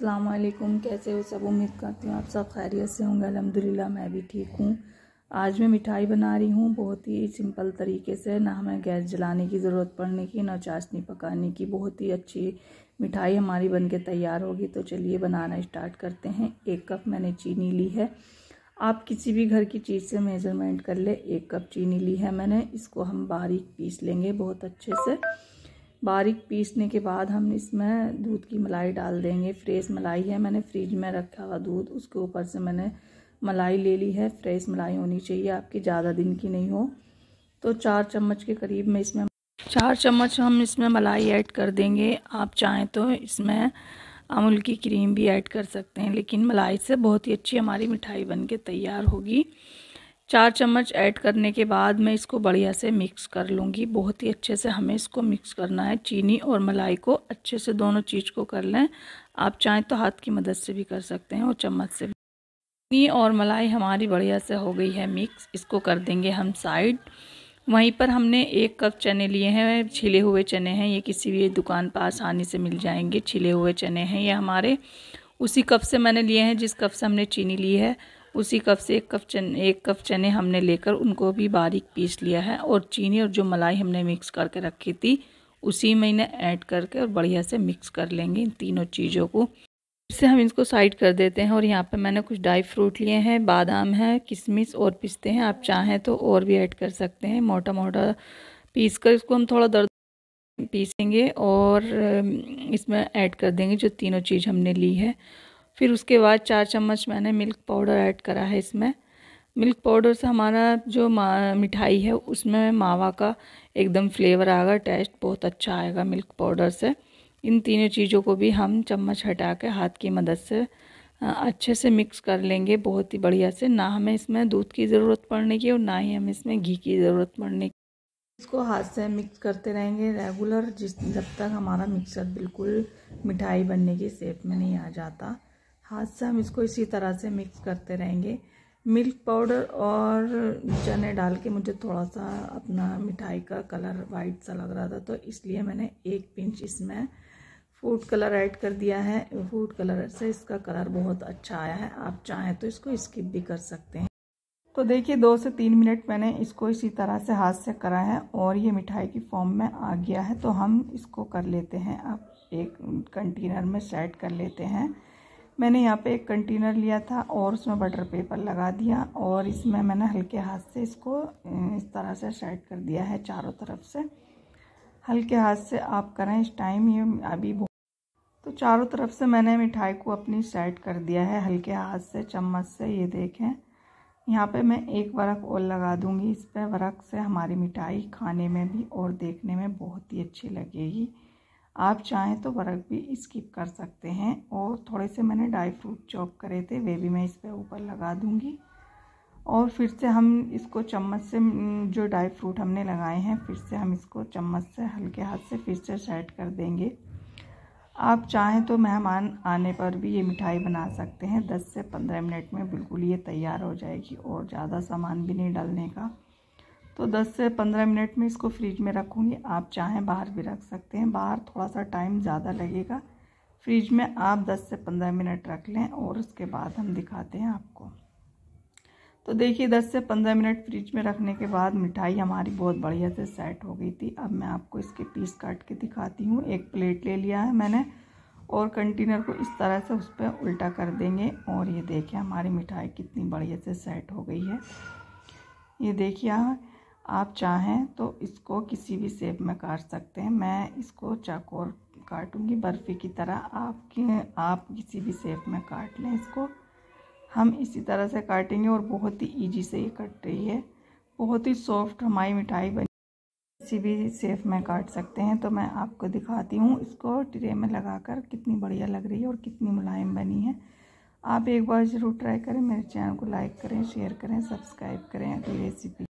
असलकुम कैसे हो सब उम्मीद करती हूँ आप सब खैरियत से होंगे अलहमदिल्ला मैं भी ठीक हूँ आज मैं मिठाई बना रही हूँ बहुत ही सिंपल तरीके से ना हमें गैस जलाने की ज़रूरत पड़ने की ना चाशनी पकाने की बहुत ही अच्छी मिठाई हमारी बन के तैयार होगी तो चलिए बनाना स्टार्ट करते हैं एक कप मैंने चीनी ली है आप किसी भी घर की चीज़ से मेज़रमेंट कर ले एक कप चीनी ली है मैंने इसको हम बारीक पीस लेंगे बहुत अच्छे से बारीक पीसने के बाद हम इसमें दूध की मलाई डाल देंगे फ्रेश मलाई है मैंने फ्रिज में रखा हुआ दूध उसके ऊपर से मैंने मलाई ले ली है फ्रेश मलाई होनी चाहिए आपकी ज़्यादा दिन की नहीं हो तो चार चम्मच के करीब में इसमें चार चम्मच हम इसमें मलाई ऐड कर देंगे आप चाहें तो इसमें अमूल की क्रीम भी ऐड कर सकते हैं लेकिन मलाई से बहुत ही अच्छी हमारी मिठाई बन के तैयार होगी चार चम्मच ऐड करने के बाद मैं इसको बढ़िया से मिक्स कर लूँगी बहुत ही अच्छे से हमें इसको मिक्स करना है चीनी और मलाई को अच्छे से दोनों चीज़ को कर लें आप चाहें तो हाथ की मदद से भी कर सकते हैं और चम्मच से भी चीनी और मलाई हमारी बढ़िया से हो गई है मिक्स इसको कर देंगे हम साइड वहीं पर हमने एक कप चने लिए हैं छिले हुए चने हैं ये किसी भी दुकान पर आसानी से मिल जाएंगे छिले हुए चने हैं ये हमारे उसी कप से मैंने लिए हैं जिस कप से हमने चीनी ली है उसी कप से एक कप चने एक कप चने हमने लेकर उनको भी बारीक पीस लिया है और चीनी और जो मलाई हमने मिक्स करके रखी थी उसी में इन्हें ऐड करके और बढ़िया से मिक्स कर लेंगे इन तीनों चीज़ों को इससे हम इसको साइड कर देते हैं और यहाँ पे मैंने कुछ ड्राई फ्रूट लिए हैं बादाम है किशमिश और पिसते हैं आप चाहें तो और भी ऐड कर सकते हैं मोटा मोटा पीस कर इसको हम थोड़ा दर्द पीसेंगे और इसमें ऐड कर देंगे जो तीनों चीज़ हमने ली है फिर उसके बाद चार चम्मच मैंने मिल्क पाउडर ऐड करा है इसमें मिल्क पाउडर से हमारा जो मिठाई है उसमें मावा का एकदम फ्लेवर आएगा टेस्ट बहुत अच्छा आएगा मिल्क पाउडर से इन तीनों चीज़ों को भी हम चम्मच हटा के हाथ की मदद से अच्छे से मिक्स कर लेंगे बहुत ही बढ़िया से ना हमें इसमें दूध की ज़रूरत पड़ने की और ना ही हमें इसमें घी की ज़रूरत पड़ने की इसको हाथ से मिक्स करते रहेंगे रेगुलर जिस जब तक हमारा मिक्सर बिल्कुल मिठाई बनने की सेप में नहीं आ जाता हाथ से हम इसको इसी तरह से मिक्स करते रहेंगे मिल्क पाउडर और चने डाल के मुझे थोड़ा सा अपना मिठाई का कलर वाइट सा लग रहा था तो इसलिए मैंने एक पिंच इसमें फूड कलर ऐड कर दिया है फूड कलर से इसका कलर बहुत अच्छा आया है आप चाहें तो इसको स्किप भी कर सकते हैं तो देखिए दो से तीन मिनट मैंने इसको इसी तरह से हाथ से करा है और ये मिठाई की फॉर्म में आ गया है तो हम इसको कर लेते हैं अब एक कंटेनर में सेट कर लेते हैं मैंने यहाँ पे एक कंटेनर लिया था और उसमें बटर पेपर लगा दिया और इसमें मैंने हल्के हाथ से इसको इस तरह से सेट कर दिया है चारों तरफ से हल्के हाथ से आप करें इस टाइम ये अभी तो चारों तरफ से मैंने मिठाई को अपनी सेट कर दिया है हल्के हाथ से चम्मच से ये देखें यहाँ पे मैं एक वर्क और लगा दूँगी इस पर वर्क से हमारी मिठाई खाने में भी और देखने में बहुत ही अच्छी लगेगी आप चाहें तो वर्क भी स्किप कर सकते हैं और थोड़े से मैंने ड्राई फ्रूट चॉप करे थे वे भी मैं इस पर ऊपर लगा दूँगी और फिर से हम इसको चम्मच से हम्म, जो ड्राई फ्रूट हमने लगाए हैं फिर से हम इसको चम्मच से हल्के हाथ से फिर से सेट कर देंगे आप चाहें तो मेहमान आने पर भी ये मिठाई बना सकते हैं दस से पंद्रह मिनट में बिल्कुल ये तैयार हो जाएगी और ज़्यादा सामान भी नहीं डालने का तो 10 से 15 मिनट में इसको फ्रिज में रखूँगी आप चाहें बाहर भी रख सकते हैं बाहर थोड़ा सा टाइम ज़्यादा लगेगा फ्रिज में आप 10 से 15 मिनट रख लें और उसके बाद हम दिखाते हैं आपको तो देखिए 10 से 15 मिनट फ्रिज में रखने के बाद मिठाई हमारी बहुत बढ़िया से सेट हो गई थी अब मैं आपको इसके पीस काट के दिखाती हूँ एक प्लेट ले लिया है मैंने और कंटेनर को इस तरह से उस पर उल्टा कर देंगे और ये देखिए हमारी मिठाई कितनी बढ़िया से सेट हो गई है ये देखिए आप चाहें तो इसको किसी भी सेब में काट सकते हैं मैं इसको चाकोर काटूंगी बर्फ़ी की तरह आप आप किसी भी सेब में काट लें इसको हम इसी तरह से काटेंगे और बहुत ही इजी से ये कट रही है बहुत ही सॉफ्ट हमारी मिठाई बनी किसी भी सेफ में काट सकते हैं तो मैं आपको दिखाती हूँ इसको ट्रे में लगाकर कितनी बढ़िया लग रही है और कितनी मुलायम बनी है आप एक बार ज़रूर ट्राई करें मेरे चैनल को लाइक करें शेयर करें सब्सक्राइब करें अगली रेसिपी